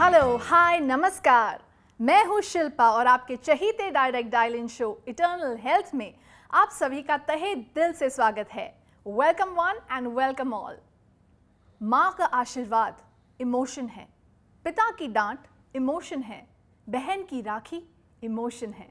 Hello hi नमस्कार मैं हूँ शिल्पा और आपके चहीते direct dial in show eternal health में आप सभी का तहे दिल से स्वागत है welcome one and welcome all माँ का आशीर्वाद इमोशन है पिता की डांट इमोशन है बहन की राखी इमोशन है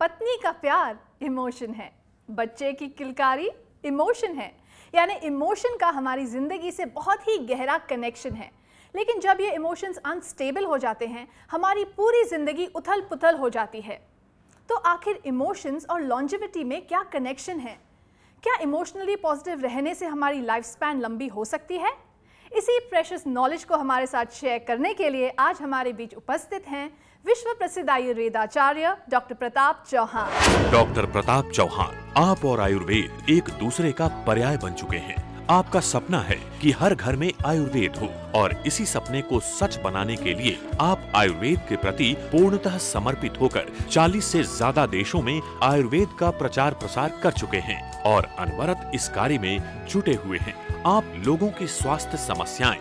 पत्नी का प्यार इमोशन है बच्चे की किलकारी इमोशन है यानी इमोशन का हमारी ज़िंदगी से बहुत ही गहरा कनेक्शन है लेकिन जब ये इमोशंस अनस्टेबल हो जाते हैं हमारी पूरी ज़िंदगी उथल पुथल हो जाती है तो आखिर इमोशंस और लॉन्जिविटी में क्या कनेक्शन है क्या इमोशनली पॉजिटिव रहने से हमारी लाइफ स्पैन लंबी हो सकती है इसी प्रेशस नॉलेज को हमारे साथ शेयर करने के लिए आज हमारे बीच उपस्थित हैं विश्व प्रसिद्ध आयुर्वेदाचार्य डॉक्टर प्रताप चौहान डॉक्टर प्रताप चौहान आप और आयुर्वेद एक दूसरे का पर्याय बन चुके हैं आपका सपना है कि हर घर में आयुर्वेद हो और इसी सपने को सच बनाने के लिए आप आयुर्वेद के प्रति पूर्णतः समर्पित होकर 40 से ज्यादा देशों में आयुर्वेद का प्रचार प्रसार कर चुके हैं और अनवरत इस कार्य में जुटे हुए हैं आप लोगों की स्वास्थ्य समस्याएं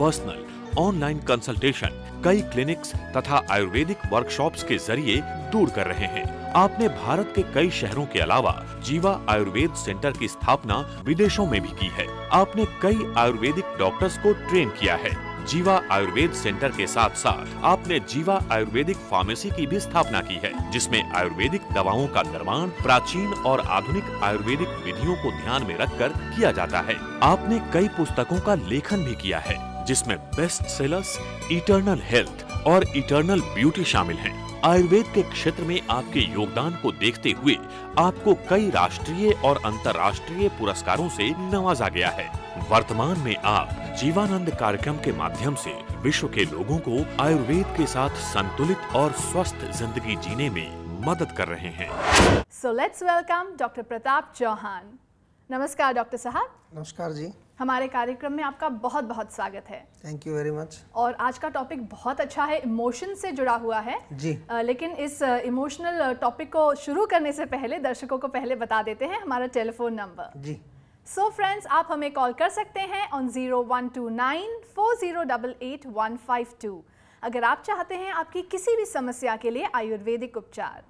पर्सनल ऑनलाइन कंसल्टेशन कई क्लिनिक्स तथा आयुर्वेदिक वर्कशॉप्स के जरिए दूर कर रहे हैं आपने भारत के कई शहरों के अलावा जीवा आयुर्वेद सेंटर की स्थापना विदेशों में भी की है आपने कई आयुर्वेदिक डॉक्टर्स को ट्रेन किया है जीवा आयुर्वेद सेंटर के साथ साथ आपने जीवा आयुर्वेदिक फार्मेसी की भी स्थापना की है जिसमें आयुर्वेदिक दवाओं का निर्माण प्राचीन और आधुनिक आयुर्वेदिक विधियों को ध्यान में रखकर किया जाता है आपने कई पुस्तकों का लेखन भी किया है जिसमें बेस्ट सेलर्स इटर्नल हेल्थ और इटर्नल ब्यूटी शामिल हैं। आयुर्वेद के क्षेत्र में आपके योगदान को देखते हुए आपको कई राष्ट्रीय और अंतर्राष्ट्रीय पुरस्कारों से नवाजा गया है वर्तमान में आप जीवानंद कार्यक्रम के माध्यम से विश्व के लोगों को आयुर्वेद के साथ संतुलित और स्वस्थ जिंदगी जीने में मदद कर रहे हैं so let's welcome doctor Pratap Chauhan नमस्कार डॉक्टर साहब नमस्कार जी हमारे कार्यक्रम में आपका बहुत बहुत स्वागत है थैंक यू वेरी मच और आज का टॉपिक बहुत अच्छा है इमोशन से जुड़ा हुआ है जी आ, लेकिन इस इमोशनल टॉपिक को शुरू करने से पहले दर्शकों को पहले बता देते हैं हमारा टेलीफोन नंबर जी सो so फ्रेंड्स आप हमें कॉल कर सकते हैं on zero one two nine four zero double eight one five two अगर आप चाहते हैं आपकी किसी भी समस्या के लिए आयुर्वेदिक उपचार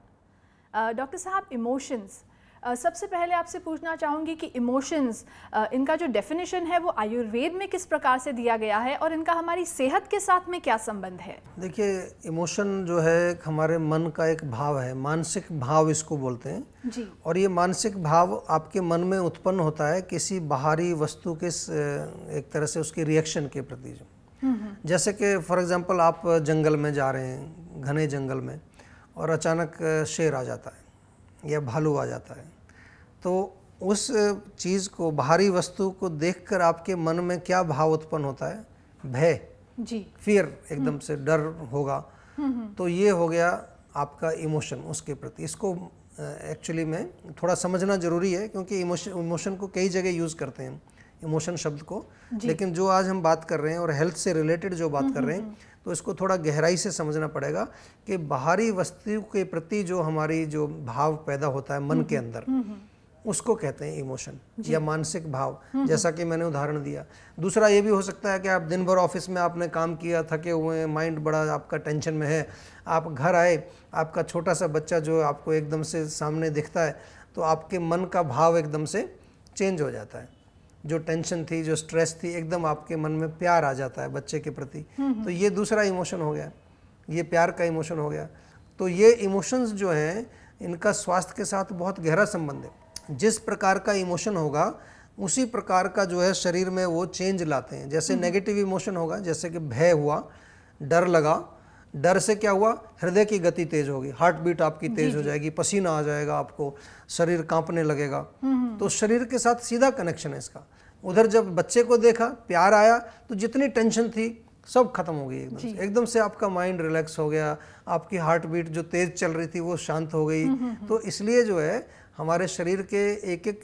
डॉक्टर साहब इमोशंस सबसे पहले आपसे पूछना चाहूँगी कि इमोशंस इनका जो डेफिनेशन है वो आयुर्वेद में किस प्रकार से दिया गया है और इनका हमारी सेहत के साथ में क्या संबंध है देखिए इमोशन जो है हमारे मन का एक भाव है मानसिक भाव इसको बोलते हैं जी और ये मानसिक भाव आपके मन में उत्पन्न होता है किसी बाहरी वस्तु के एक तरह से उसके रिएक्शन के प्रति हम्म, हम्म। जैसे कि फॉर एग्ज़ाम्पल आप जंगल में जा रहे हैं घने जंगल में और अचानक शेर आ जाता है या भालू आ जाता है तो उस चीज़ को भारी वस्तु को देखकर आपके मन में क्या भाव उत्पन्न होता है भय जी फियर एकदम हम्म। से डर होगा हम्म, हम्म। तो ये हो गया आपका इमोशन उसके प्रति इसको एक्चुअली में थोड़ा समझना ज़रूरी है क्योंकि इमोशन इमोशन को कई जगह यूज़ करते हैं इमोशन शब्द को लेकिन जो आज हम बात कर रहे हैं और हेल्थ से रिलेटेड जो बात कर रहे हैं तो इसको थोड़ा गहराई से समझना पड़ेगा कि बाहरी वस्तु के प्रति जो हमारी जो भाव पैदा होता है मन के हम्म, अंदर हम्म, हम्म। उसको कहते हैं इमोशन या मानसिक भाव जैसा कि मैंने उदाहरण दिया दूसरा ये भी हो सकता है कि आप दिन भर ऑफिस में आपने काम किया थके हुए हैं माइंड बड़ा आपका टेंशन में है आप घर आए आपका छोटा सा बच्चा जो आपको एकदम से सामने दिखता है तो आपके मन का भाव एकदम से चेंज हो जाता है जो टेंशन थी जो स्ट्रेस थी एकदम आपके मन में प्यार आ जाता है बच्चे के प्रति तो ये दूसरा इमोशन हो गया ये प्यार का इमोशन हो गया तो ये इमोशंस जो हैं इनका स्वास्थ्य के साथ बहुत गहरा संबंध है जिस प्रकार का इमोशन होगा उसी प्रकार का जो है शरीर में वो चेंज लाते हैं जैसे नेगेटिव इमोशन होगा जैसे कि भय हुआ डर लगा डर से क्या हुआ हृदय की गति तेज होगी हार्ट बीट आपकी तेज हो जाएगी पसीना आ जाएगा आपको शरीर कांपने लगेगा हम्म, हम्म। तो शरीर के साथ सीधा कनेक्शन है इसका उधर जब बच्चे को देखा प्यार आया तो जितनी टेंशन थी सब खत्म हो गई एकदम से एकदम से आपका माइंड रिलैक्स हो गया आपकी हार्ट बीट जो तेज चल रही थी वो शांत हो गई हम्म, तो इसलिए जो है हमारे शरीर के एक एक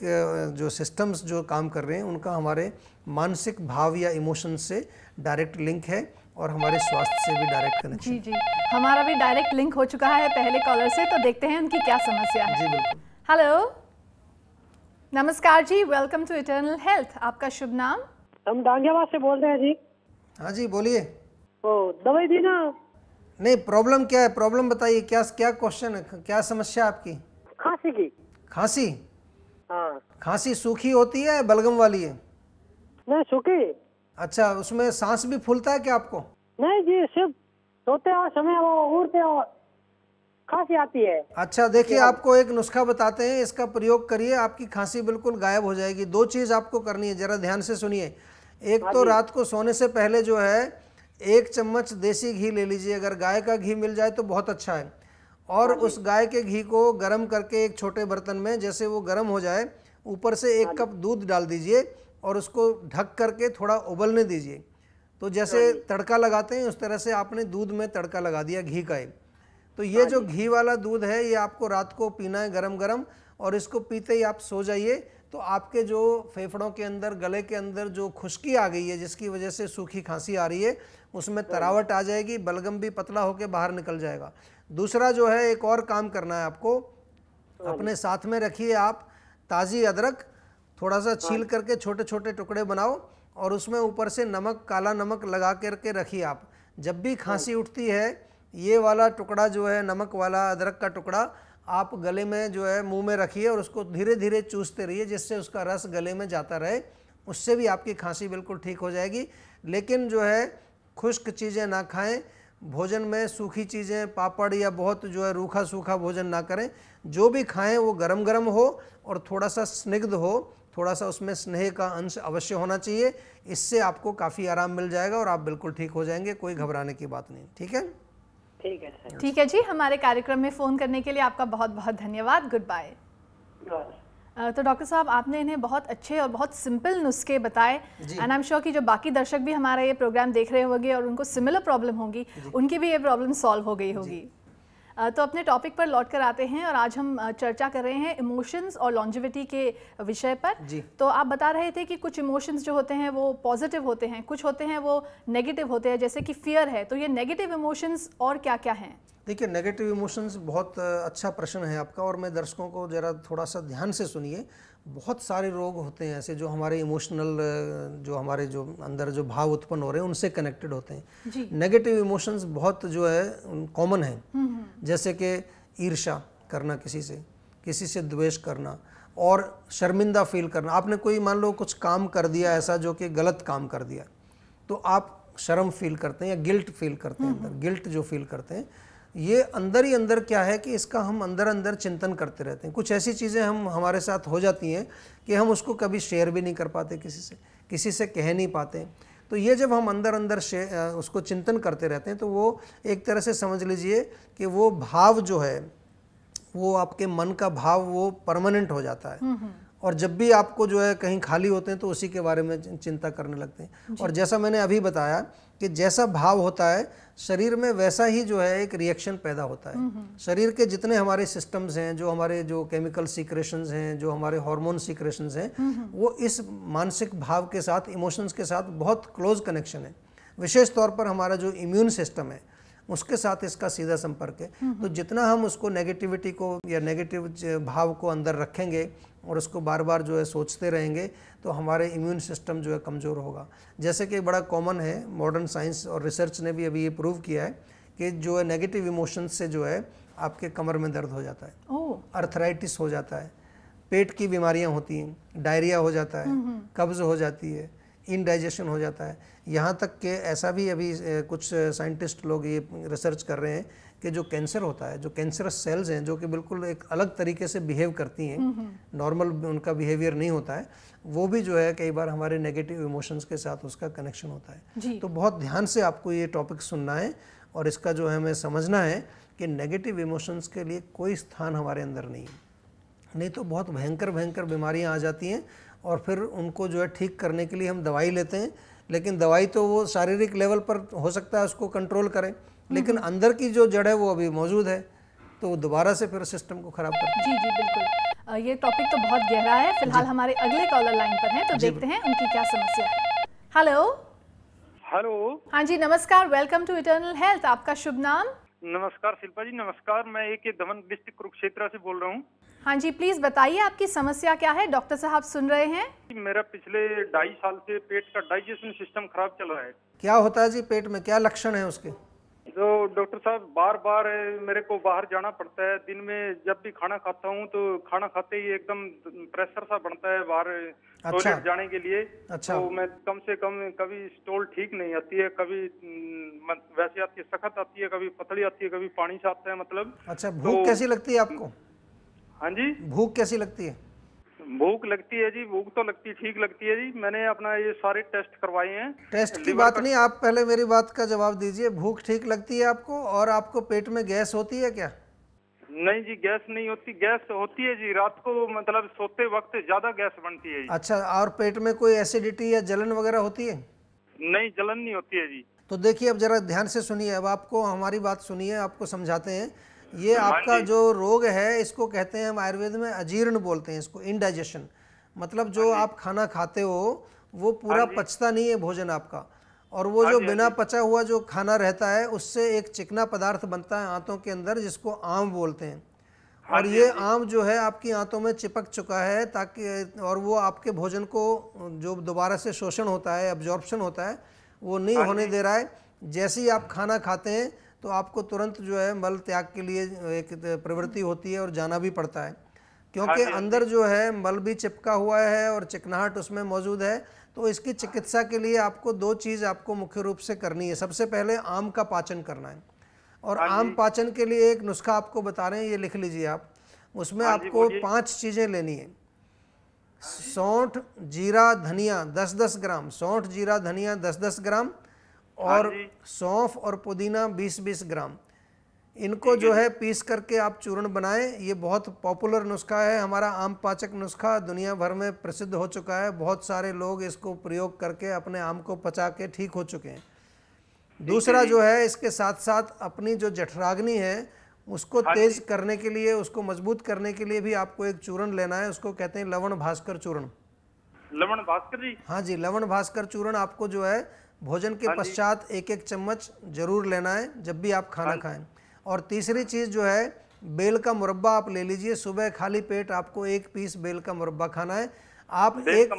जो सिस्टम्स जो काम कर रहे हैं उनका हमारे मानसिक भाव या इमोशन से डायरेक्ट लिंक है और हमारे स्वास्थ्य से भी डायरेक्ट कनेक्शन जी जी हमारा भी डायरेक्ट लिंक हो चुका है पहले कॉलर से तो देखते हैं उनकी क्या समस्या है जी बिल्कुल हेलो नमस्कार जी वेलकम टू इटर्नल हेल्थ आपका शुभ नाम हम डांगेवास से बोल रहे हैं जी हाँ जी बोलिए ओ दवाई दी ना नहीं प्रॉब्लम क्या है प्रॉब्लम बताइए क्या क्या क्वेश्चन है क्या समस्या है आपकी खांसी की खांसी हाँ खांसी सूखी होती है बलगम वाली है नहीं सूखी अच्छा उसमें सांस भी फूलता है क्या आपको नहीं जी सिर्फ सोते और समय वो उड़ते और खांसी आती है अच्छा देखिए आपको एक नुस्खा बताते हैं इसका प्रयोग करिए आपकी खांसी बिल्कुल गायब हो जाएगी दो चीज़ आपको करनी है ज़रा ध्यान से सुनिए एक हाँ तो रात को सोने से पहले जो है एक चम्मच देसी घी ले लीजिए अगर गाय का घी मिल जाए तो बहुत अच्छा है और हाँ उस गाय के घी को गर्म करके एक छोटे बर्तन में जैसे वो गर्म हो जाए ऊपर से एक हाँ कप दूध डाल दीजिए और उसको ढक करके थोड़ा उबलने दीजिए तो जैसे तड़का लगाते हैं उस तरह से आपने दूध में तड़का लगा दिया घी का एक तो ये हाँ जो घी वाला दूध है ये आपको रात को पीना है गरम गरम और इसको पीते ही आप सो जाइए तो आपके जो फेफड़ों के अंदर गले के अंदर जो खुश्की आ गई है जिसकी वजह से सूखी खांसी आ रही है उसमें हाँ तरावट आ जाएगी बलगम भी पतला होकर बाहर निकल जाएगा दूसरा जो है एक और काम करना है आपको हाँ अपने साथ में रखिए आप ताज़ी अदरक थोड़ा सा छील हाँ। करके छोटे छोटे टुकड़े बनाओ और उसमें ऊपर से नमक काला नमक लगा करके रखिए आप जब भी खांसी उठती है ये वाला टुकड़ा जो है नमक वाला अदरक का टुकड़ा आप गले में जो है मुंह में रखिए और उसको धीरे धीरे चूसते रहिए जिससे उसका रस गले में जाता रहे उससे भी आपकी खांसी बिल्कुल ठीक हो जाएगी लेकिन जो है खुश्क चीज़ें ना खाएं भोजन में सूखी चीज़ें पापड़ या बहुत जो है रूखा सूखा भोजन ना करें जो भी खाएं वो गरम गरम हो और थोड़ा सा स्निग्ध हो थोड़ा सा उसमें स्नेह का अंश अवश्य होना चाहिए इससे आपको काफ़ी आराम मिल जाएगा और आप बिल्कुल ठीक हो जाएंगे कोई घबराने की बात नहीं ठीक है ठीक है ठीक है जी हमारे कार्यक्रम में फ़ोन करने के लिए आपका बहुत बहुत धन्यवाद गुड बाय तो डॉक्टर साहब आपने इन्हें बहुत अच्छे और बहुत सिंपल नुस्खे बताए एंड आई एम श्योर कि जो बाकी दर्शक भी हमारा ये प्रोग्राम देख रहे होंगे और उनको सिमिलर प्रॉब्लम होगी उनकी भी ये प्रॉब्लम सॉल्व हो गई होगी तो अपने टॉपिक पर लौट कर आते हैं और आज हम चर्चा कर रहे हैं इमोशंस और लॉन्जिविटी के विषय पर जी तो आप बता रहे थे कि कुछ इमोशंस जो होते हैं वो पॉजिटिव होते हैं कुछ होते हैं वो नेगेटिव होते हैं जैसे कि फियर है तो ये नेगेटिव इमोशंस और क्या क्या हैं देखिए नेगेटिव इमोशंस बहुत अच्छा प्रश्न है आपका और मैं दर्शकों को ज़रा थोड़ा सा ध्यान से सुनिए बहुत सारे रोग होते हैं ऐसे जो हमारे इमोशनल जो हमारे जो अंदर जो भाव उत्पन्न हो रहे हैं उनसे कनेक्टेड होते हैं नेगेटिव इमोशंस बहुत जो है कॉमन है हम्म, हम्म। जैसे कि ईर्षा करना किसी से किसी से द्वेष करना और शर्मिंदा फील करना आपने कोई मान लो कुछ काम कर दिया ऐसा जो कि गलत काम कर दिया तो आप शर्म फील करते हैं या गिल्ट फील करते हैं हम्म, अंदर गिल्ट जो फील करते हैं ये अंदर ही अंदर क्या है कि इसका हम अंदर अंदर चिंतन करते रहते हैं कुछ ऐसी चीज़ें हम हमारे साथ हो जाती हैं कि हम उसको कभी शेयर भी नहीं कर पाते किसी से किसी से कह नहीं पाते तो ये जब हम अंदर अंदर उसको चिंतन करते रहते हैं तो वो एक तरह से समझ लीजिए कि वो भाव जो है वो आपके मन का भाव वो परमानेंट हो जाता है हम्म, हम्म। और जब भी आपको जो है कहीं खाली होते हैं तो उसी के बारे में चिंता करने लगते हैं और जैसा मैंने अभी बताया कि जैसा भाव होता है शरीर में वैसा ही जो है एक रिएक्शन पैदा होता है हम्म, हम्म। शरीर के जितने हमारे सिस्टम्स हैं जो हमारे जो केमिकल सीक्रेशंस हैं जो हमारे हार्मोन सीक्रेशंस हैं हम्म, वो इस मानसिक भाव के साथ इमोशंस के साथ बहुत क्लोज कनेक्शन है विशेष तौर पर हमारा जो इम्यून सिस्टम है उसके साथ इसका सीधा संपर्क है हम्म, तो हम्म। जितना हम उसको नेगेटिविटी को या नेगेटिव भाव को अंदर रखेंगे और उसको बार बार जो है सोचते रहेंगे तो हमारे इम्यून सिस्टम जो है कमज़ोर होगा जैसे कि बड़ा कॉमन है मॉडर्न साइंस और रिसर्च ने भी अभी ये प्रूव किया है कि जो है नेगेटिव इमोशंस से जो है आपके कमर में दर्द हो जाता है अर्थराइटिस हो जाता है पेट की बीमारियां होती हैं डायरिया हो जाता है हम्म, कब्ज़ हो जाती है इनडाइजेशन हो जाता है यहाँ तक के ऐसा भी अभी कुछ साइंटिस्ट लोग ये रिसर्च कर रहे हैं कि जो कैंसर होता है जो कैंसरस सेल्स हैं जो कि बिल्कुल एक अलग तरीके से बिहेव करती हैं नॉर्मल हम्म, हम्म। उनका बिहेवियर नहीं होता है वो भी जो है कई बार हमारे नेगेटिव इमोशंस के साथ उसका कनेक्शन होता है तो बहुत ध्यान से आपको ये टॉपिक सुनना है और इसका जो है हमें समझना है कि नेगेटिव इमोशंस के लिए कोई स्थान हमारे अंदर नहीं है नहीं तो बहुत भयंकर भयंकर बीमारियां आ जाती हैं और फिर उनको जो है ठीक करने के लिए हम दवाई लेते हैं लेकिन दवाई तो वो शारीरिक लेवल पर हो सकता है उसको कंट्रोल करें लेकिन हम्म। अंदर की जो जड़ है वो अभी मौजूद है तो दोबारा से फिर सिस्टम को खराब कर जी जी बिल्कुल ये टॉपिक तो बहुत गहरा है फिलहाल हमारे अगले कॉलर लाइन पर हैं तो देखते हैं उनकी क्या समस्या है हेलो हेलो हाँ जी नमस्कार वेलकम टू इटर्नल हेल्थ आपका शुभ नाम नमस्कार शिल्पा जी नमस्कार मैं एक दमन डिस्ट्रिक्ट कुरुक्षेत्र से बोल रहा हूँ हाँ जी प्लीज बताइए आपकी समस्या क्या है डॉक्टर साहब सुन रहे हैं मेरा पिछले ढाई साल से पेट का डाइजेशन सिस्टम खराब चल रहा है क्या होता है जी पेट में क्या लक्षण है उसके जो डॉक्टर साहब बार बार मेरे को बाहर जाना पड़ता है दिन में जब भी खाना खाता हूँ तो खाना खाते ही एकदम प्रेशर सा बनता है बाहर अच्छा। टॉयलेट जाने के लिए अच्छा। तो मैं कम से कम कभी स्टोल ठीक नहीं आती है कभी वैसे आती है सख्त आती है कभी पतली आती है कभी पानी सा आता है मतलब अच्छा तो भूख तो, कैसी लगती है आपको हाँ जी भूख कैसी लगती है भूख लगती है जी भूख तो लगती ठीक लगती है जी मैंने अपना ये सारे टेस्ट करवाए हैं टेस्ट की बात कर... नहीं आप पहले मेरी बात का जवाब दीजिए भूख ठीक लगती है आपको और आपको पेट में गैस होती है क्या नहीं जी गैस नहीं होती गैस होती है जी रात को मतलब सोते वक्त ज्यादा गैस बनती है जी। अच्छा और पेट में कोई एसिडिटी या जलन वगैरह होती है नहीं जलन नहीं होती है जी तो देखिए अब जरा ध्यान से सुनिए अब आपको हमारी बात सुनिए आपको समझाते हैं ये हाँ आपका जो रोग है इसको कहते हैं हम आयुर्वेद में अजीर्ण बोलते हैं इसको इनडाइजेशन मतलब जो हाँ आप खाना खाते हो वो पूरा हाँ पचता नहीं है भोजन आपका और वो जो बिना पचा हुआ जो खाना रहता है उससे एक चिकना पदार्थ बनता है आंतों के अंदर जिसको आम बोलते हैं और ये आम जो है आपकी आंतों में चिपक चुका है ताकि और वो आपके भोजन को जो दोबारा से शोषण होता है एब्जॉर्बशन होता है वो नहीं होने दे रहा है जैसे ही आप खाना खाते हैं तो आपको तुरंत जो है मल त्याग के लिए एक प्रवृत्ति होती है और जाना भी पड़ता है क्योंकि हाँ हाँ अंदर जो है मल भी चिपका हुआ है और चिकनाहट उसमें मौजूद है तो इसकी चिकित्सा के लिए आपको दो चीज़ आपको मुख्य रूप से करनी है सबसे पहले आम का पाचन करना है और हाँ आम पाचन के लिए एक नुस्खा आपको बता रहे हैं ये लिख लीजिए आप उसमें आपको पांच चीज़ें लेनी है सौंठ जीरा धनिया दस दस ग्राम सौंठ जीरा धनिया दस दस ग्राम और हाँ सौंफ और पुदीना 20-20 ग्राम इनको जो है पीस करके आप चूर्ण बनाएं ये बहुत पॉपुलर नुस्खा है हमारा आम पाचक नुस्खा दुनिया भर में प्रसिद्ध हो चुका है बहुत सारे लोग इसको प्रयोग करके अपने आम को पचा के ठीक हो चुके हैं दूसरा जो है इसके साथ साथ अपनी जो जठराग्नि है उसको हाँ तेज करने के लिए उसको मजबूत करने के लिए भी आपको एक चूर्ण लेना है उसको कहते हैं लवण भास्कर चूर्ण लवण भास्कर जी हाँ जी लवण भास्कर चूर्ण आपको जो है भोजन के हाँ पश्चात एक एक चम्मच जरूर लेना है जब भी आप खाना हाँ खाएं और तीसरी चीज़ जो है बेल का मुरब्बा आप ले लीजिए सुबह खाली पेट आपको एक पीस बेल का मुरब्बा खाना है आप एक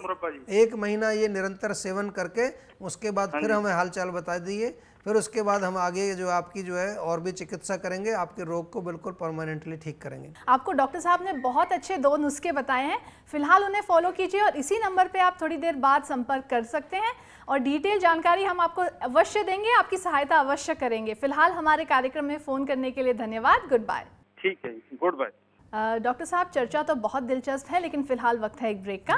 एक महीना ये निरंतर सेवन करके उसके बाद हाँ फिर हमें हालचाल बता दीजिए फिर उसके बाद हम आगे जो आपकी जो है और भी चिकित्सा करेंगे आपके रोग को बिल्कुल परमानेंटली ठीक करेंगे आपको डॉक्टर साहब ने बहुत अच्छे दो नुस्खे बताए हैं फिलहाल उन्हें फॉलो कीजिए और इसी नंबर पर आप थोड़ी देर बाद संपर्क कर सकते हैं और डिटेल जानकारी हम आपको अवश्य देंगे आपकी सहायता अवश्य करेंगे फिलहाल हमारे कार्यक्रम में फ़ोन करने के लिए धन्यवाद गुड बाय ठीक है गुड बाय डॉक्टर साहब चर्चा तो बहुत दिलचस्प है लेकिन फिलहाल वक्त है एक ब्रेक का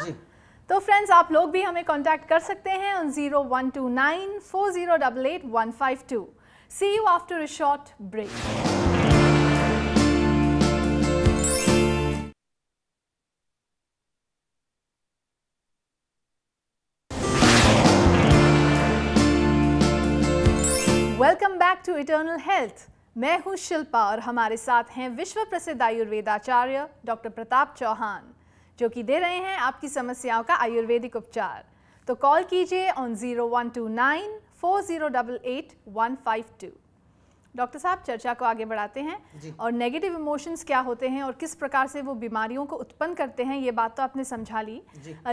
तो फ्रेंड्स आप लोग भी हमें कॉन्टैक्ट कर सकते हैं on zero one two nine four zero double eight one five two see you after a short break welcome back to Eternal Health मैं हूं शिल्पा और हमारे साथ हैं विश्व प्रसिद्ध आयुर्वेदाचार्य डॉक्टर प्रताप चौहान जो कि दे रहे हैं आपकी समस्याओं का आयुर्वेदिक उपचार तो कॉल कीजिए on zero one two nine four zero double eight one five two doctor साहब चर्चा को आगे बढ़ाते हैं और नेगेटिव इमोशंस क्या होते हैं और किस प्रकार से वो बीमारियों को उत्पन्न करते हैं ये बात तो आपने समझा ली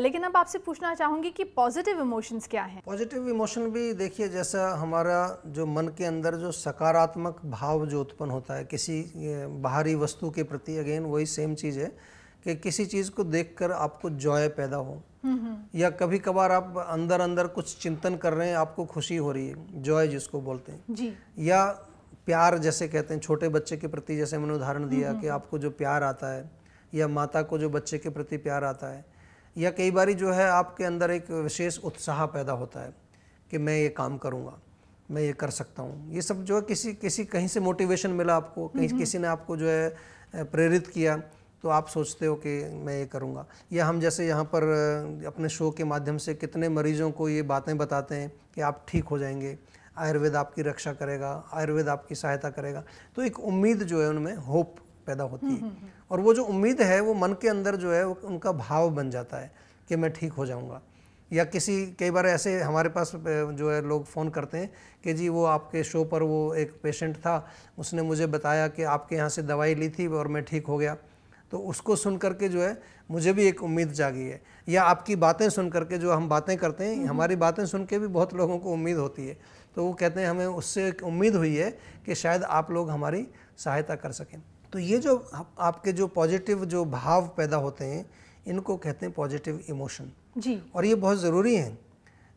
लेकिन अब आपसे पूछना चाहूंगी कि पॉजिटिव इमोशंस क्या हैं पॉजिटिव इमोशन भी देखिए जैसा हमारा जो मन के अंदर जो सकारात्मक भाव जो उत्पन्न होता है किसी बाहरी वस्तु के प्रति अगेन वही सेम चीज़ है कि किसी चीज़ को देखकर आपको जॉय पैदा हो हम्म, हम्म। या कभी कभार आप अंदर अंदर कुछ चिंतन कर रहे हैं आपको खुशी हो रही है जॉय जिसको बोलते हैं जी या प्यार जैसे कहते हैं छोटे बच्चे के प्रति जैसे मैंने उदाहरण हम्म, दिया कि आपको जो प्यार आता है या माता को जो बच्चे के प्रति प्यार आता है या कई बार जो है आपके अंदर एक विशेष उत्साह पैदा होता है कि मैं ये काम करूँगा मैं ये कर सकता हूँ ये सब जो है किसी किसी कहीं से मोटिवेशन मिला आपको कहीं किसी ने आपको जो है प्रेरित किया तो आप सोचते हो कि मैं ये करूँगा या हम जैसे यहाँ पर अपने शो के माध्यम से कितने मरीजों को ये बातें बताते हैं कि आप ठीक हो जाएंगे आयुर्वेद आपकी रक्षा करेगा आयुर्वेद आपकी सहायता करेगा तो एक उम्मीद जो है उनमें होप पैदा होती है हम्म, हम्म, हम्म। और वो जो उम्मीद है वो मन के अंदर जो है उनका भाव बन जाता है कि मैं ठीक हो जाऊँगा या किसी कई बार ऐसे हमारे पास जो है लोग फ़ोन करते हैं कि जी वो आपके शो पर वो एक पेशेंट था उसने मुझे बताया कि आपके यहाँ से दवाई ली थी और मैं ठीक हो गया तो उसको सुन करके जो है मुझे भी एक उम्मीद जागी है या आपकी बातें सुन करके जो हम बातें करते हैं हम्म। हमारी बातें सुन के भी बहुत लोगों को उम्मीद होती है तो वो कहते हैं हमें उससे एक उम्मीद हुई है कि शायद आप लोग हमारी सहायता कर सकें तो ये जो आपके जो पॉजिटिव जो भाव पैदा होते हैं इनको कहते हैं पॉजिटिव इमोशन जी और ये बहुत ज़रूरी हैं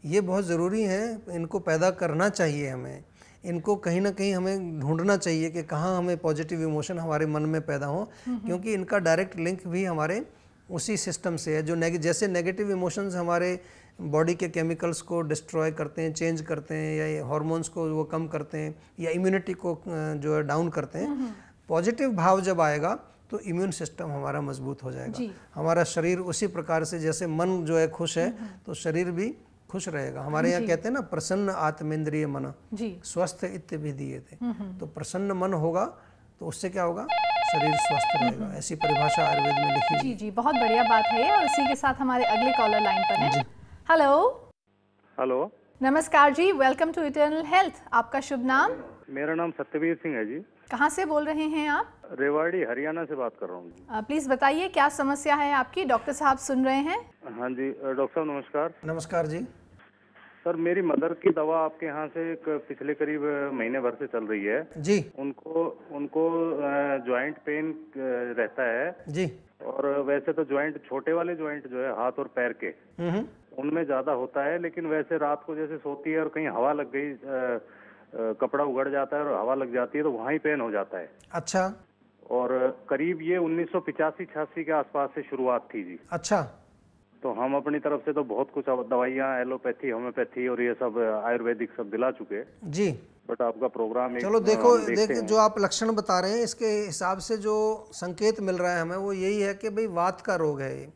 ये बहुत ज़रूरी हैं इनको पैदा करना चाहिए हमें इनको कहीं ना कहीं हमें ढूंढना चाहिए कि कहाँ हमें पॉजिटिव इमोशन हमारे मन में पैदा हो क्योंकि इनका डायरेक्ट लिंक भी हमारे उसी सिस्टम से है जो नेग, जैसे नेगेटिव इमोशंस हमारे बॉडी के केमिकल्स को डिस्ट्रॉय करते हैं चेंज करते हैं या हॉर्मोन्स को वो कम करते हैं या इम्यूनिटी को जो है डाउन करते हैं पॉजिटिव हम्म, हम्म। भाव जब आएगा तो इम्यून सिस्टम हमारा मजबूत हो जाएगा हमारा शरीर उसी प्रकार से जैसे मन जो है खुश है हम्म, तो शरीर भी खुश रहेगा हमारे यहाँ कहते हैं ना प्रसन्न आत्मेंद्रिय मन स्वस्थ इत्य भी दिए थे हम्म, हम्म। तो प्रसन्न मन होगा तो उससे क्या होगा शरीर स्वस्थ हम्म, रहेगा ऐसी परिभाषा आयुर्वेद में लिखी जी जी बहुत बढ़िया बात है और इसी के साथ हमारे अगले कॉलर लाइन पर है हेलो हेलो नमस्कार जी वेलकम टू इटर्नल हेल्थ आपका शुभ नाम मेरा नाम सत्यवीर सिंह है जी कहाँ से बोल रहे हैं आप रेवाड़ी हरियाणा से बात कर रहा हूँ प्लीज बताइए क्या समस्या है आपकी डॉक्टर साहब सुन रहे हैं हाँ जी डॉक्टर साहब नमस्कार नमस्कार जी सर मेरी मदर की दवा आपके यहाँ से पिछले करीब महीने भर से चल रही है जी उनको उनको ज्वाइंट पेन रहता है जी और वैसे तो ज्वाइंट छोटे वाले ज्वाइंट जो है हाथ और पैर के हम्म, हम्म। उनमें ज्यादा होता है लेकिन वैसे रात को जैसे सोती है और कहीं हवा लग गई कपड़ा उगड़ जाता है और हवा लग जाती है तो वहाँ ही पेन हो जाता है अच्छा और करीब ये उन्नीस सौ पिचासी छियासी के आसपास से शुरुआत थी जी अच्छा तो हम अपनी तरफ से तो बहुत कुछ दवाइयाँ एलोपैथी होम्योपैथी और ये सब आयुर्वेदिक सब दिला चुके जी बट आपका प्रोग्राम चलो देखो देख जो आप लक्षण बता रहे हैं इसके हिसाब से जो संकेत मिल रहा है हमें वो यही है कि भाई वात का रोग है ये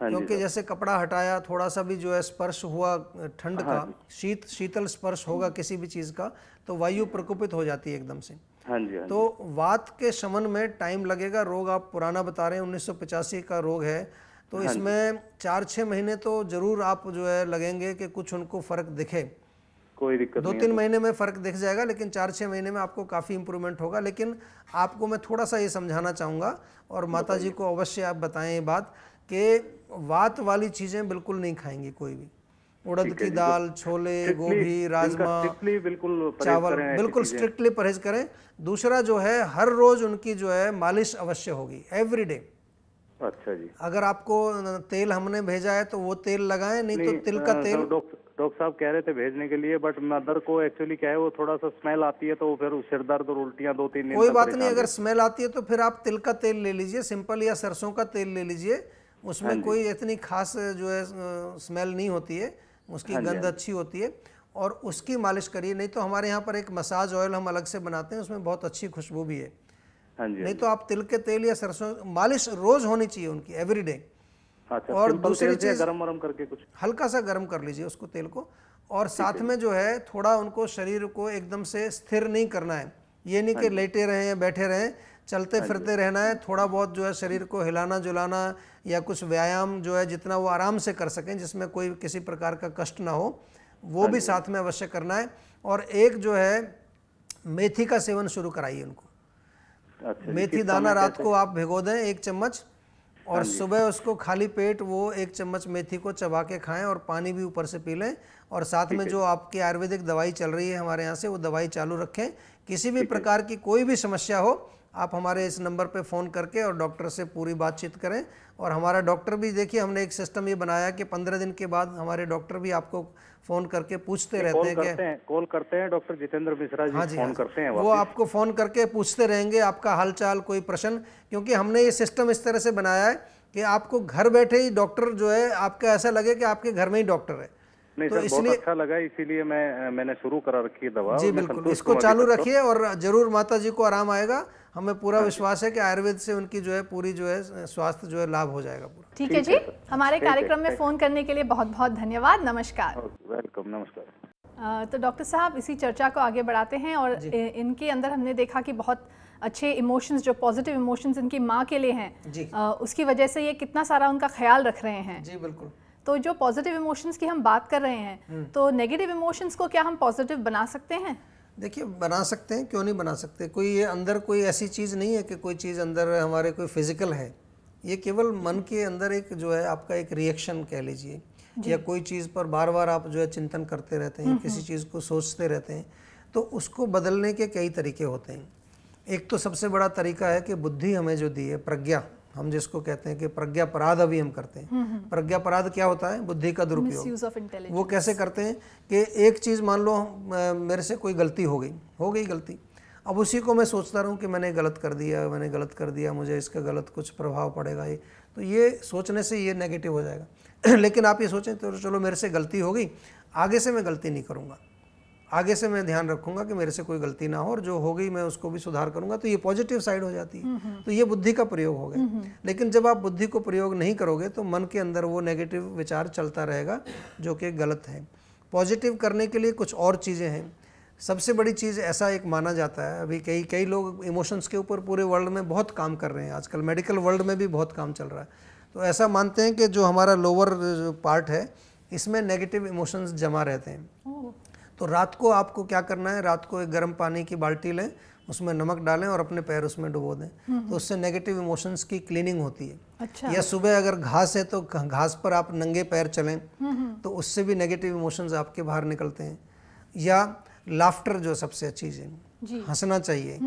हाँ क्योंकि हाँ। जैसे कपड़ा हटाया थोड़ा सा भी जो है स्पर्श हुआ ठंड हाँ का शीत शीतल स्पर्श होगा किसी भी चीज़ का तो वायु प्रकोपित हो जाती है एकदम से हाँ जी तो वात के शमन में टाइम लगेगा रोग आप पुराना बता रहे हैं उन्नीस का रोग है तो हाँ इसमें चार छः महीने तो जरूर आप जो है लगेंगे कि कुछ उनको फर्क दिखे कोई दिक्कत दो तीन तो। महीने में फर्क दिख जाएगा लेकिन चार छः महीने में आपको काफ़ी इंप्रूवमेंट होगा लेकिन आपको मैं थोड़ा सा ये समझाना चाहूंगा और माता जी को अवश्य आप बताएं ये बात कि वात वाली चीज़ें बिल्कुल नहीं खाएंगे कोई भी उड़द की तो दाल छोले गोभी राजमा बिल्कुल चावल बिल्कुल स्ट्रिक्टली परहेज करें दूसरा जो है हर रोज उनकी जो है मालिश अवश्य होगी एवरी डे अच्छा जी अगर आपको तेल हमने भेजा है तो वो तेल लगाएं नहीं, तो नहीं तो तिल का तेल डॉक्टर साहब कह रहे थे भेजने के लिए बट मदर को एक्चुअली क्या है वो थोड़ा सा स्मेल आती है तो फिर सिर दर्द और उल्टियाँ दो तीन कोई बात नहीं अगर स्मेल आती है तो फिर आप तिल का तेल ले लीजिए सिंपल या सरसों का तेल ले लीजिए उसमें हाँ कोई इतनी खास जो है स्मेल नहीं होती है उसकी हाँ गंध हाँ अच्छी होती है और उसकी मालिश करिए नहीं तो हमारे यहाँ पर एक मसाज ऑयल हम अलग से बनाते हैं उसमें बहुत अच्छी खुशबू भी है हाँ जी हाँ नहीं तो आप तिल के तेल या सरसों मालिश रोज होनी चाहिए उनकी एवरीडे डे हाँ, अच्छा, और दूसरी चीज गरम वरम करके कुछ हल्का सा गर्म कर लीजिए उसको तेल को और साथ में जो है थोड़ा उनको शरीर को एकदम से स्थिर नहीं करना है ये नहीं हाँ कि लेटे रहें या बैठे रहें चलते फिरते रहना है थोड़ा बहुत जो है शरीर को हिलाना जुलाना या कुछ व्यायाम जो है जितना वो आराम से कर सकें जिसमें कोई किसी प्रकार का कष्ट ना हो वो भी साथ में अवश्य करना है और एक जो है मेथी का सेवन शुरू कराइए उनको अच्छा, मेथी दाना रात को आप भिगो दें एक चम्मच और हाँ सुबह उसको खाली पेट वो एक चम्मच मेथी को चबा के खाएं और पानी भी ऊपर से पी लें और साथ में जो आपकी आयुर्वेदिक दवाई चल रही है हमारे यहाँ से वो दवाई चालू रखें किसी भी प्रकार की कोई भी समस्या हो आप हमारे इस नंबर पे फ़ोन करके और डॉक्टर से पूरी बातचीत करें और हमारा डॉक्टर भी देखिए हमने एक सिस्टम ये बनाया कि पंद्रह दिन के बाद हमारे डॉक्टर भी आपको फ़ोन करके पूछते रहते हैं कि कॉल करते हैं डॉक्टर जितेंद्र मिश्रा जी हाँ जी फोन हाँ करते हैं वो आपको फ़ोन करके पूछते रहेंगे आपका हालचाल कोई प्रश्न क्योंकि हमने ये सिस्टम इस तरह से बनाया है कि आपको घर बैठे ही डॉक्टर जो है आपका ऐसा लगे कि आपके घर में ही डॉक्टर है नहीं तो सर इसलिए बहुत अच्छा लगा इसीलिए मैं मैंने शुरू करा रखी है दवा जी बिल्कुल इसको चालू तो। रखिए और जरूर माता जी को आराम आएगा हमें पूरा विश्वास है कि आयुर्वेद से उनकी जो है पूरी जो है स्वास्थ्य जो है लाभ हो जाएगा पूरा ठीक है जी हमारे कार्यक्रम में फोन करने के लिए बहुत बहुत धन्यवाद नमस्कार वेलकम नमस्कार तो डॉक्टर साहब इसी चर्चा को आगे बढ़ाते हैं और इनके अंदर हमने देखा कि बहुत अच्छे इमोशंस जो पॉजिटिव इमोशंस इनकी माँ के लिए हैं उसकी वजह से ये कितना सारा उनका ख्याल रख रहे हैं जी बिल्कुल तो जो पॉजिटिव इमोशंस की हम बात कर रहे हैं हम्म। तो नेगेटिव इमोशंस को क्या हम पॉजिटिव बना सकते हैं देखिए बना सकते हैं क्यों नहीं बना सकते कोई ये अंदर कोई ऐसी चीज़ नहीं है कि कोई चीज़ अंदर हमारे कोई फिज़िकल है ये केवल मन के अंदर एक जो है आपका एक रिएक्शन कह लीजिए या कोई चीज़ पर बार बार आप जो है चिंतन करते रहते हैं हम्म, किसी हम्म। चीज़ को सोचते रहते हैं तो उसको बदलने के कई तरीके होते हैं एक तो सबसे बड़ा तरीका है कि बुद्धि हमें जो दी है प्रज्ञा हम जिसको कहते हैं कि प्रज्ञा अपराध अभी हम करते हैं हम्म, हम्म। प्रज्ञा अपराध क्या होता है बुद्धि का दुरुपयोग वो कैसे करते हैं कि एक चीज़ मान लो मेरे से कोई गलती हो गई हो गई गलती अब उसी को मैं सोचता हूँ कि मैंने गलत कर दिया मैंने गलत कर दिया मुझे इसका गलत कुछ प्रभाव पड़ेगा ये तो ये सोचने से ये नेगेटिव हो जाएगा लेकिन आप ये सोचें तो चलो मेरे से गलती हो गई आगे से मैं गलती नहीं करूँगा आगे से मैं ध्यान रखूंगा कि मेरे से कोई गलती ना हो और जो हो गई मैं उसको भी सुधार करूंगा तो ये पॉजिटिव साइड हो जाती है तो ये बुद्धि का प्रयोग हो गया लेकिन जब आप बुद्धि को प्रयोग नहीं करोगे तो मन के अंदर वो नेगेटिव विचार चलता रहेगा जो कि गलत है पॉजिटिव करने के लिए कुछ और चीज़ें हैं सबसे बड़ी चीज़ ऐसा एक माना जाता है अभी कई कई लोग इमोशंस के ऊपर पूरे वर्ल्ड में बहुत काम कर रहे हैं आजकल मेडिकल वर्ल्ड में भी बहुत काम चल रहा है तो ऐसा मानते हैं कि जो हमारा लोअर पार्ट है इसमें नेगेटिव इमोशंस जमा रहते हैं तो रात को आपको क्या करना है रात को एक गर्म पानी की बाल्टी लें उसमें नमक डालें और अपने पैर उसमें डुबो दें हम्म। तो उससे नेगेटिव इमोशंस की क्लीनिंग होती है अच्छा। या सुबह अगर घास है तो घास पर आप नंगे पैर चलें हम्म, हम्म। तो उससे भी नेगेटिव इमोशंस आपके बाहर निकलते हैं या लाफ्टर जो सबसे अच्छी चीज़ हंसना चाहिए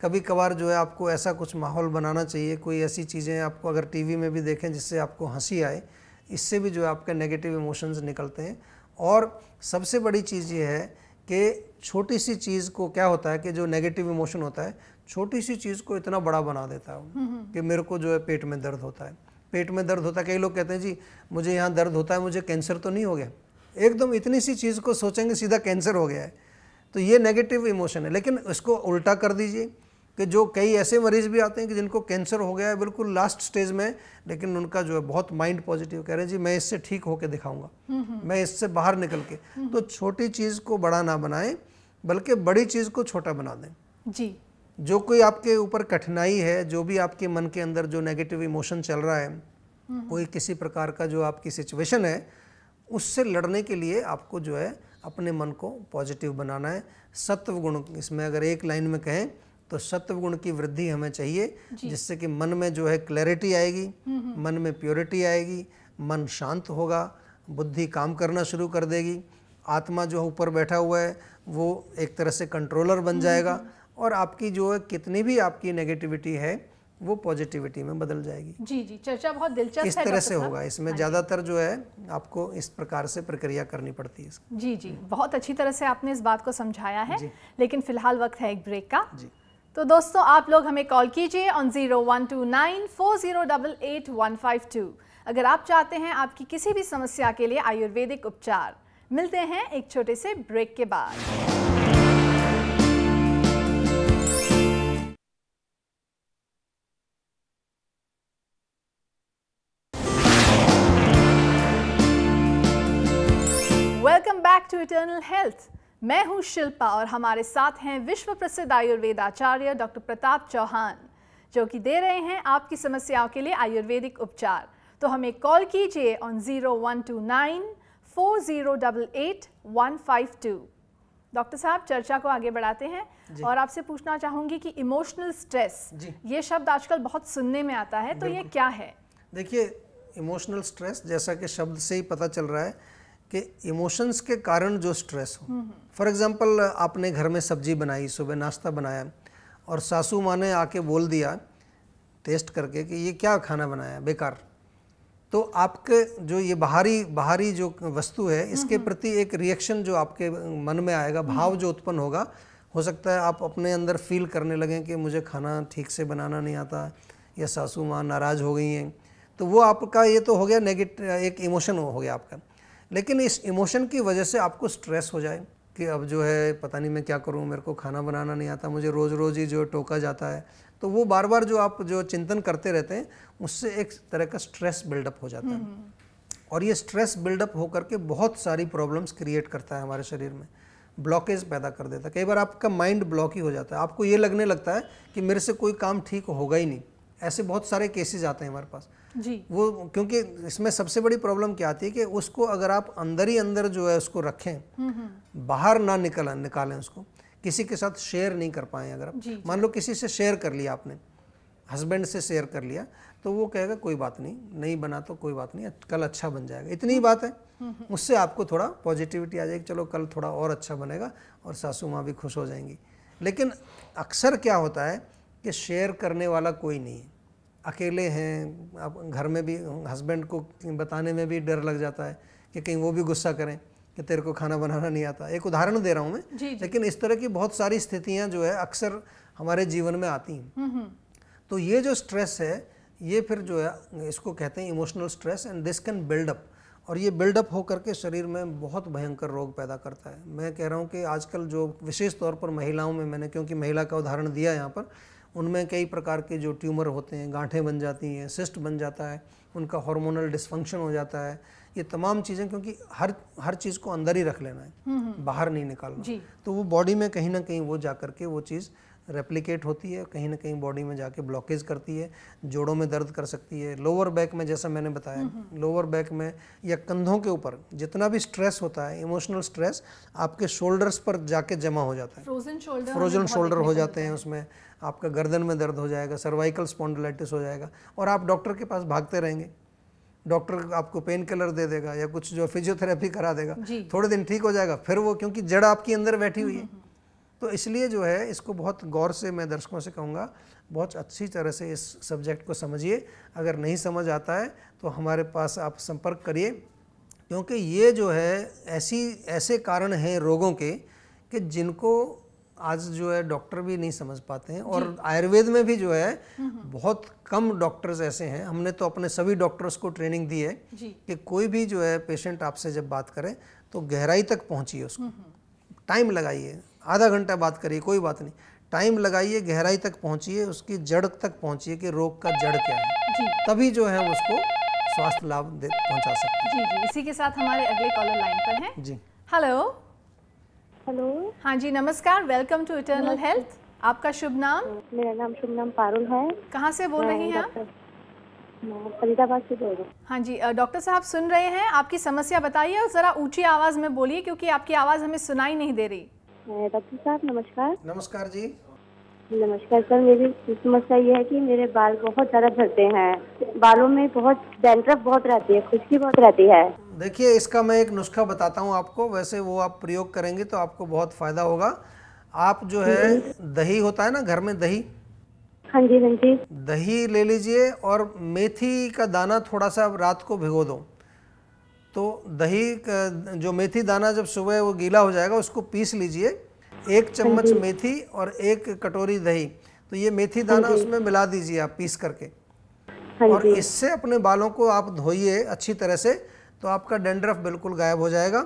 कभी कभार जो है आपको ऐसा कुछ माहौल बनाना चाहिए कोई ऐसी चीज़ें आपको अगर टीवी में भी देखें जिससे आपको हंसी आए इससे भी जो है आपके नेगेटिव इमोशंस निकलते हैं और सबसे बड़ी चीज़ ये है कि छोटी सी चीज़ को क्या होता है कि जो नेगेटिव इमोशन होता है छोटी सी चीज़ को इतना बड़ा बना देता है हम्म, हम्म। कि मेरे को जो है पेट में दर्द होता है पेट में दर्द होता है कई लोग कहते हैं जी मुझे यहाँ दर्द होता है मुझे कैंसर तो नहीं हो गया एकदम इतनी सी चीज़ को सोचेंगे सीधा कैंसर हो गया है तो ये नेगेटिव इमोशन है लेकिन इसको उल्टा कर दीजिए कि जो कई ऐसे मरीज भी आते हैं कि जिनको कैंसर हो गया है बिल्कुल लास्ट स्टेज में लेकिन उनका जो है बहुत माइंड पॉजिटिव कह रहे हैं जी मैं इससे ठीक होके दिखाऊंगा मैं इससे बाहर निकल के तो छोटी चीज़ को बड़ा ना बनाएं बल्कि बड़ी चीज़ को छोटा बना दें जी जो कोई आपके ऊपर कठिनाई है जो भी आपके मन के अंदर जो नेगेटिव इमोशन चल रहा है कोई किसी प्रकार का जो आपकी सिचुएशन है उससे लड़ने के लिए आपको जो है अपने मन को पॉजिटिव बनाना है सत्व गुण इसमें अगर एक लाइन में कहें तो सत्व गुण की वृद्धि हमें चाहिए जिससे कि मन में जो है क्लैरिटी आएगी हम्म, हम्म। मन में प्योरिटी आएगी मन शांत होगा बुद्धि काम करना शुरू कर देगी आत्मा जो ऊपर बैठा हुआ है वो एक तरह से कंट्रोलर बन हम्म, जाएगा और आपकी जो है कितनी भी आपकी नेगेटिविटी है वो पॉजिटिविटी में बदल जाएगी जी जी चर्चा बहुत दिलचस्प इस तरह से होगा इसमें हाँ ज़्यादातर जो है आपको इस प्रकार से प्रक्रिया करनी पड़ती है जी जी बहुत अच्छी तरह से आपने इस बात को समझाया है लेकिन फिलहाल वक्त है एक ब्रेक का जी तो दोस्तों आप लोग हमें कॉल कीजिए on zero one two nine four zero double eight one five two अगर आप चाहते हैं आपकी किसी भी समस्या के लिए आयुर्वेदिक उपचार मिलते हैं एक छोटे से ब्रेक के बाद welcome back to Eternal Health मैं हूं शिल्पा और हमारे साथ हैं विश्व प्रसिद्ध आयुर्वेद आचार्य डॉक्टर प्रताप चौहान जो कि दे रहे हैं आपकी समस्याओं के लिए आयुर्वेदिक उपचार तो हमें कॉल कीजिए on zero one two nine four zero double eight one five two doctor साहब चर्चा को आगे बढ़ाते हैं और आपसे पूछना चाहूंगी कि इमोशनल स्ट्रेस ये शब्द आजकल बहुत सुनने में आता है तो ये क्या है देखिए इमोशनल स्ट्रेस जैसा कि शब्द से ही पता चल रहा है कि इमोशंस के कारण जो स्ट्रेस हो फॉर एग्ज़ाम्पल हम्म, हम्म। आपने घर में सब्जी बनाई सुबह नाश्ता बनाया और सासू माँ ने आके बोल दिया टेस्ट करके कि ये क्या खाना बनाया बेकार तो आपके जो ये बाहरी बाहरी जो वस्तु है हम्म, इसके प्रति एक रिएक्शन जो आपके मन में आएगा भाव जो उत्पन्न होगा हो सकता है आप अपने अंदर फील करने लगें कि मुझे खाना ठीक से बनाना नहीं आता या सासू माँ नाराज़ हो गई हैं तो वो आपका ये तो हो गया नेगेटिव एक इमोशन हो गया आपका लेकिन इस इमोशन की वजह से आपको स्ट्रेस हो जाए कि अब जो है पता नहीं मैं क्या करूँ मेरे को खाना बनाना नहीं आता मुझे रोज़ रोज़ ही जो टोका जाता है तो वो बार बार जो आप जो चिंतन करते रहते हैं उससे एक तरह का स्ट्रेस बिल्डअप हो जाता है हम्म, हम्म। और ये स्ट्रेस बिल्डअप होकर के बहुत सारी प्रॉब्लम्स क्रिएट करता है हमारे शरीर में ब्लॉकेज पैदा कर देता है कई बार आपका माइंड ब्लॉक ही हो जाता है आपको ये लगने लगता है कि मेरे से कोई काम ठीक होगा ही नहीं ऐसे बहुत सारे केसेस आते हैं हमारे पास जी वो क्योंकि इसमें सबसे बड़ी प्रॉब्लम क्या आती है कि उसको अगर आप अंदर ही अंदर जो है उसको रखें हम्म, हम्म। बाहर ना निकल निकालें उसको किसी के साथ शेयर नहीं कर पाए अगर आप मान लो किसी से शेयर कर लिया आपने हस्बैंड से शेयर कर लिया तो वो कहेगा कोई बात नहीं नहीं बना तो कोई बात नहीं कल अच्छा बन जाएगा इतनी ही बात है हम्म, उससे आपको थोड़ा पॉजिटिविटी आ जाएगी चलो कल थोड़ा और अच्छा बनेगा और सासू माँ भी खुश हो जाएंगी लेकिन अक्सर क्या होता है कि शेयर करने वाला कोई नहीं अकेले हैं आप घर में भी हस्बैंड को बताने में भी डर लग जाता है कि कहीं वो भी गुस्सा करें कि तेरे को खाना बनाना नहीं आता एक उदाहरण दे रहा हूँ मैं जी, जी। लेकिन इस तरह की बहुत सारी स्थितियाँ जो है अक्सर हमारे जीवन में आती हैं हम्म, हम्म। तो ये जो स्ट्रेस है ये फिर जो है इसको कहते हैं emotional stress and this can build up और ये बिल्डअप होकर के शरीर में बहुत भयंकर रोग पैदा करता है मैं कह रहा हूँ कि आजकल जो विशेष तौर पर महिलाओं में मैंने क्योंकि महिला का उदाहरण दिया यहाँ पर उनमें कई प्रकार के जो ट्यूमर होते हैं गांठें बन जाती हैं सिस्ट बन जाता है उनका हार्मोनल डिस्फंक्शन हो जाता है ये तमाम चीज़ें क्योंकि हर हर चीज़ को अंदर ही रख लेना है हम्म, हम्म। बाहर नहीं निकालना तो वो बॉडी में कहीं ना कहीं वो जा करके वो चीज़ रेप्लिकेट होती है कहीं ना कहीं बॉडी में जाके ब्लॉकेज करती है जोड़ों में दर्द कर सकती है लोअर बैक में जैसा मैंने बताया लोअर हम्म, बैक हम्म। में या कंधों के ऊपर जितना भी स्ट्रेस होता है इमोशनल स्ट्रेस आपके शोल्डर्स पर जाके जमा हो जाता है फ्रोजन शोल्डर फ्रोजन शोल्डर हो जाते हैं उसमें आपका गर्दन में दर्द हो जाएगा सर्वाइकल स्पॉन्डलाइटिस हो जाएगा और आप डॉक्टर के पास भागते रहेंगे डॉक्टर आपको पेन किलर दे देगा या कुछ जो फिजियोथेरेपी करा देगा थोड़े दिन ठीक हो जाएगा फिर वो क्योंकि जड़ आपके अंदर बैठी हुई है हम्म, तो इसलिए जो है इसको बहुत गौर से मैं दर्शकों से कहूँगा बहुत अच्छी तरह से इस सब्जेक्ट को समझिए अगर नहीं समझ आता है तो हमारे पास आप संपर्क करिए क्योंकि ये जो है ऐसी ऐसे कारण हैं रोगों के कि जिनको आज जो है डॉक्टर भी नहीं समझ पाते हैं और आयुर्वेद में भी जो है हम्म, हम्म। बहुत कम डॉक्टर्स ऐसे हैं हमने तो अपने सभी डॉक्टर्स को ट्रेनिंग दी है कि कोई भी जो है पेशेंट आपसे जब बात करे तो गहराई तक पहुंचिए उसको हम्म, टाइम लगाइए आधा घंटा बात करिए कोई बात नहीं टाइम लगाइए गहराई तक पहुंचिए उसकी जड़ तक पहुंचिए कि रोग का जड़ क्या है तभी जो है उसको स्वास्थ्य लाभ पहुंचा सकते हैं जी जी इसी के साथ हमारे अगले कॉलर लाइन पर हैं जी हेलो हेलो हाँ जी नमस्कार वेलकम टू इटर्नल हेल्थ आपका शुभ नाम मेरा नाम शुभ नाम पारुल है कहाँ से बोल रही हैं आप से हाँ जी डॉक्टर साहब सुन रहे हैं आपकी समस्या बताइए और ज़रा ऊंची आवाज़ में बोलिए क्योंकि आपकी आवाज़ हमें सुनाई नहीं दे रही डॉक्टर साहब नमस्कार नमस्कार जी नमस्कार सर मेरी समस्या ये है कि मेरे बाल बहुत ज़्यादा झड़ते हैं बालों में बहुत डेंड्रफ बहुत रहती है खुशकी बहुत रहती है देखिए इसका मैं एक नुस्खा बताता हूँ आपको वैसे वो आप प्रयोग करेंगे तो आपको बहुत फ़ायदा होगा आप जो है दही होता है ना घर में दही हाँ जी हाँ जी दही ले लीजिए और मेथी का दाना थोड़ा सा रात को भिगो दो तो दही जो मेथी दाना जब सुबह वो गीला हो जाएगा उसको पीस लीजिए एक चम्मच हाँ मेथी और एक कटोरी दही तो ये मेथी हाँ दाना उसमें मिला दीजिए आप पीस करके हाँ और इससे अपने बालों को आप धोइए अच्छी तरह से तो आपका डेंड्रफ बिल्कुल गायब हो जाएगा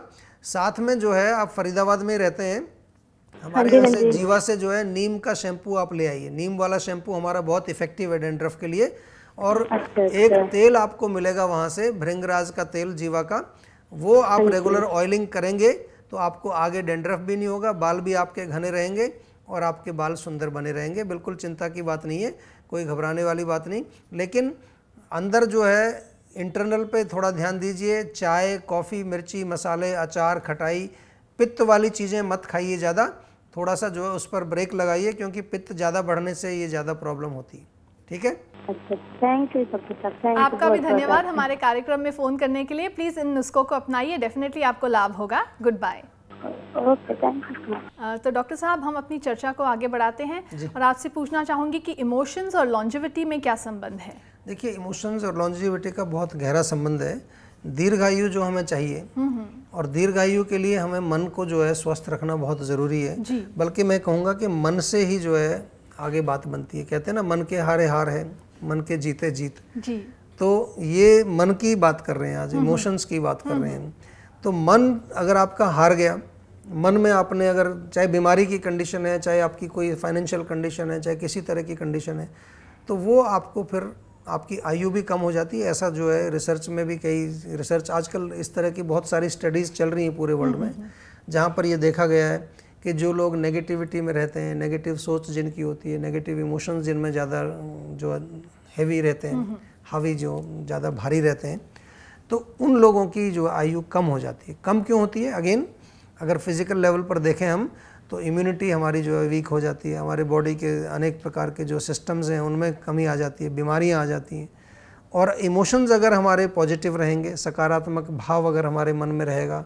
साथ में जो है आप फरीदाबाद में रहते हैं हमारे यहाँ से जीवा से जो है नीम का शैम्पू आप ले आइए नीम वाला शैम्पू हमारा बहुत इफेक्टिव है डेंड्रफ के लिए और अच्छा, एक अच्छा। तेल आपको मिलेगा वहाँ से भृंगराज का तेल जीवा का वो आप रेगुलर हाँ ऑयलिंग करेंगे तो आपको आगे डेंड्रफ भी नहीं होगा बाल भी आपके घने रहेंगे और आपके बाल सुंदर बने रहेंगे बिल्कुल चिंता की बात नहीं है कोई घबराने वाली बात नहीं लेकिन अंदर जो है इंटरनल पे थोड़ा ध्यान दीजिए चाय कॉफ़ी मिर्ची मसाले अचार खटाई पित्त वाली चीज़ें मत खाइए ज़्यादा थोड़ा सा जो है उस पर ब्रेक लगाइए क्योंकि पित्त ज़्यादा बढ़ने से ये ज़्यादा प्रॉब्लम होती है ठीक है थैंक अच्छा, यू अच्छा, आपका भी धन्यवाद हमारे कार्यक्रम में फ़ोन करने के लिए प्लीज़ इन नुस्खों को अपनाइए डेफिनेटली आपको लाभ होगा गुड बाय तो डॉक्टर साहब हम अपनी चर्चा को आगे बढ़ाते हैं और आपसे पूछना चाहूंगी कि इमोशंस और लॉन्जिविटी में क्या संबंध है देखिए इमोशंस और लॉन्जिविटी का बहुत गहरा संबंध है दीर्घायु जो हमें चाहिए हम्म, हम्म। और दीर्घायु के लिए हमें मन को जो है स्वस्थ रखना बहुत ज़रूरी है बल्कि मैं कहूँगा कि मन से ही जो है आगे बात बनती है कहते हैं ना मन के हारे हार है मन के जीते जीत जी तो ये मन की बात कर रहे हैं आज इमोशंस हम्म, हम्म। की बात कर हम्म, रहे हैं तो मन अगर आपका हार गया मन में आपने अगर चाहे बीमारी की कंडीशन है चाहे आपकी कोई फाइनेंशियल कंडीशन है चाहे किसी तरह की कंडीशन है तो वो आपको फिर आपकी आयु भी कम हो जाती है ऐसा जो है रिसर्च में भी कई रिसर्च आजकल इस तरह की बहुत सारी स्टडीज़ चल रही हैं पूरे वर्ल्ड में जहाँ पर ये देखा गया है कि जो लोग नेगेटिविटी में रहते हैं नेगेटिव सोच जिनकी होती है नेगेटिव इमोशंस जिनमें ज़्यादा जो हैवी रहते हैं हावी जो ज़्यादा भारी रहते हैं तो उन लोगों की जो आयु कम हो जाती है कम क्यों होती है अगेन अगर फिजिकल लेवल पर देखें हम तो इम्यूनिटी हमारी जो है वीक हो जाती है हमारे बॉडी के अनेक प्रकार के जो सिस्टम्स हैं उनमें कमी आ जाती है बीमारियाँ आ जाती हैं और इमोशंस अगर हमारे पॉजिटिव रहेंगे सकारात्मक भाव अगर हमारे मन में रहेगा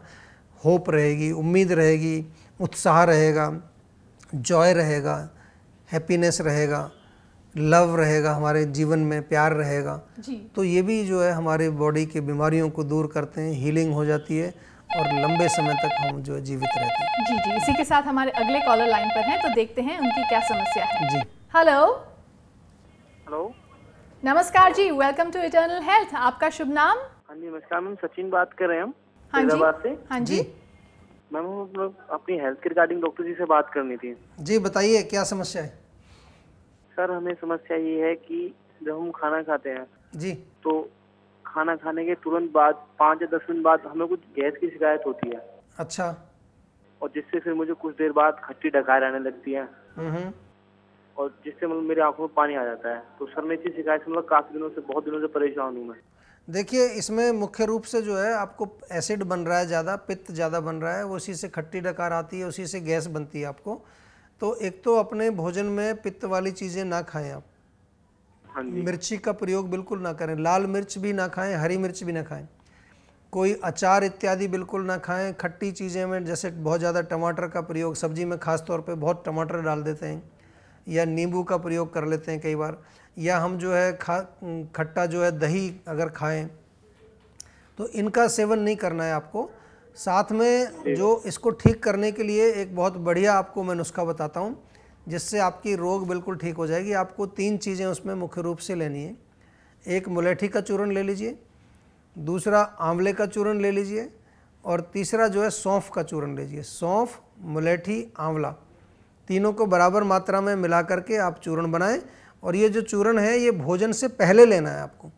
होप रहेगी उम्मीद रहेगी उत्साह रहेगा जॉय रहेगा हैप्पीनेस रहेगा लव रहेगा हमारे जीवन में प्यार रहेगा जी। तो ये भी जो है हमारे बॉडी के बीमारियों को दूर करते हैं हीलिंग हो जाती है और लंबे समय तक हम जो है जीवित रहते हैं जी जी इसी के साथ हमारे अगले कॉलर लाइन पर हैं तो देखते हैं उनकी क्या समस्या है जी हेलो हेलो नमस्कार जी वेलकम टू इटर्नल हेल्थ आपका शुभ नाम हाँ जी नमस्कार मैम सचिन बात कर रहे हैं हम हाँ जी हाँ जी, जी। मैम मतलब अपनी हेल्थ के रिगार्डिंग डॉक्टर जी से बात करनी थी जी बताइए क्या समस्या है सर हमें समस्या ये है कि जब हम खाना खाते हैं जी तो खाना खाने के तुरंत बाद पाँच या दस मिनट बाद हमें कुछ गैस की शिकायत होती है अच्छा और जिससे फिर मुझे कुछ देर बाद खट्टी डकार आने लगती है और जिससे मतलब मेरी आंखों में पानी आ जाता है तो सर मैं इसी शिकायत से मतलब काफी दिनों से बहुत दिनों से परेशान हूँ मैं देखिए इसमें मुख्य रूप से जो है आपको एसिड बन रहा है ज़्यादा पित्त ज़्यादा बन रहा है उसी से खट्टी डकार आती है उसी से गैस बनती है आपको तो एक तो अपने भोजन में पित्त वाली चीज़ें ना खाएं आप हाँ मिर्ची का प्रयोग बिल्कुल ना करें लाल मिर्च भी ना खाएं हरी मिर्च भी ना खाएं कोई अचार इत्यादि बिल्कुल ना खाएं खट्टी चीज़ें में जैसे बहुत ज़्यादा टमाटर का प्रयोग सब्जी में खास तौर बहुत टमाटर डाल देते हैं या नींबू का प्रयोग कर लेते हैं कई बार या हम जो है खा खट्टा जो है दही अगर खाएं तो इनका सेवन नहीं करना है आपको साथ में जो इसको ठीक करने के लिए एक बहुत बढ़िया आपको मैं नुस्खा बताता हूँ जिससे आपकी रोग बिल्कुल ठीक हो जाएगी आपको तीन चीज़ें उसमें मुख्य रूप से लेनी है एक मुलेठी का चूर्ण ले लीजिए दूसरा आंवले का चूर्ण ले लीजिए और तीसरा जो है सौंफ का चूर्ण लीजिए सौंफ मुलेठी आंवला तीनों को बराबर मात्रा में मिला करके आप चूर्ण बनाएं और ये जो चूर्ण है ये भोजन से पहले लेना है आपको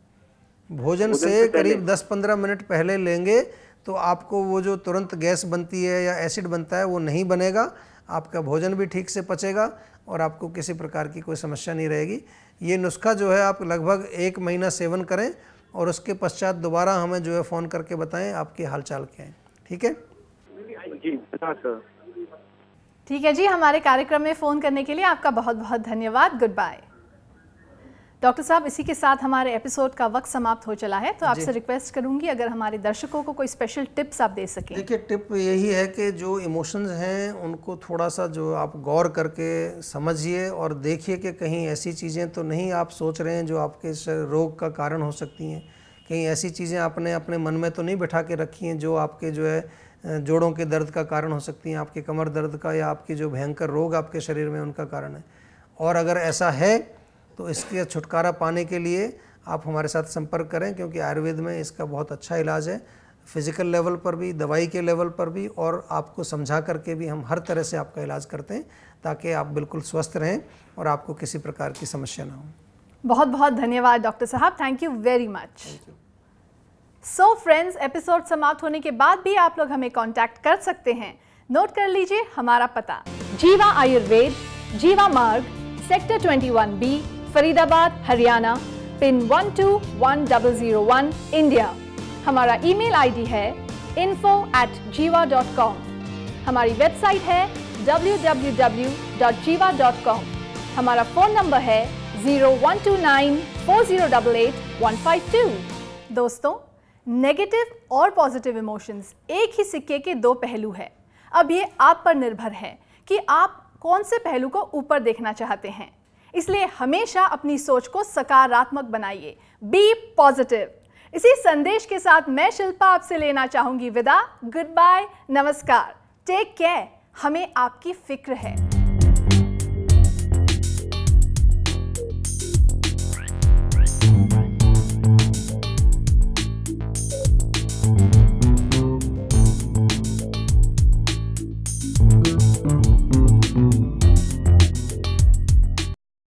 भोजन से करीब 10-15 मिनट पहले लेंगे तो आपको वो जो तुरंत गैस बनती है या एसिड बनता है वो नहीं बनेगा आपका भोजन भी ठीक से पचेगा और आपको किसी प्रकार की कोई समस्या नहीं रहेगी ये नुस्खा जो है आप लगभग एक महीना सेवन करें और उसके पश्चात दोबारा हमें जो है फ़ोन करके बताएं आपकी हालचाल क्या हैं ठीक है हाँ, ठीक है जी हमारे कार्यक्रम में फ़ोन करने के लिए आपका बहुत बहुत धन्यवाद गुड बाय डॉक्टर साहब इसी के साथ हमारे एपिसोड का वक्त समाप्त हो चला है तो आपसे रिक्वेस्ट करूंगी अगर हमारे दर्शकों को कोई स्पेशल टिप्स आप दे सकें देखिए टिप यही है कि जो इमोशंस हैं उनको थोड़ा सा जो आप गौर करके समझिए और देखिए कि कहीं ऐसी चीज़ें तो नहीं आप सोच रहे हैं जो आपके रोग का कारण हो सकती हैं कहीं ऐसी चीज़ें आपने अपने मन में तो नहीं बैठा के रखी हैं जो आपके जो है जोड़ों के दर्द का कारण हो सकती हैं आपके कमर दर्द का या आपके जो भयंकर रोग आपके शरीर में उनका कारण है और अगर ऐसा है तो इसके छुटकारा पाने के लिए आप हमारे साथ संपर्क करें क्योंकि आयुर्वेद में इसका बहुत अच्छा इलाज है फिज़िकल लेवल पर भी दवाई के लेवल पर भी और आपको समझा करके भी हम हर तरह से आपका इलाज करते हैं ताकि आप बिल्कुल स्वस्थ रहें और आपको किसी प्रकार की समस्या ना हो बहुत बहुत धन्यवाद डॉक्टर साहब thank you very much so friends episode समाप्त होने के बाद भी आप लोग हमें कॉन्टेक्ट कर सकते हैं नोट कर लीजिए हमारा पता जीवा आयुर्वेद जीवा मार्ग sector twenty B Faridabad Haryana pin one one two double zero one India हमारा ईमेल आईडी है info at Jiva dot com हमारी वेबसाइट है W W W dot dot Jiva com हमारा फ़ोन नंबर है zero zero one one two nine four double eight five two दोस्तों negative और positive emotions एक ही सिक्के के दो पहलू है अब ये आप पर निर्भर है कि आप कौन से पहलू को ऊपर देखना चाहते हैं इसलिए हमेशा अपनी सोच को सकारात्मक बनाइए बी पॉजिटिव इसी संदेश के साथ मैं शिल्पा आपसे लेना चाहूंगी विदा गुड बाय नमस्कार टेक केयर हमें आपकी फिक्र है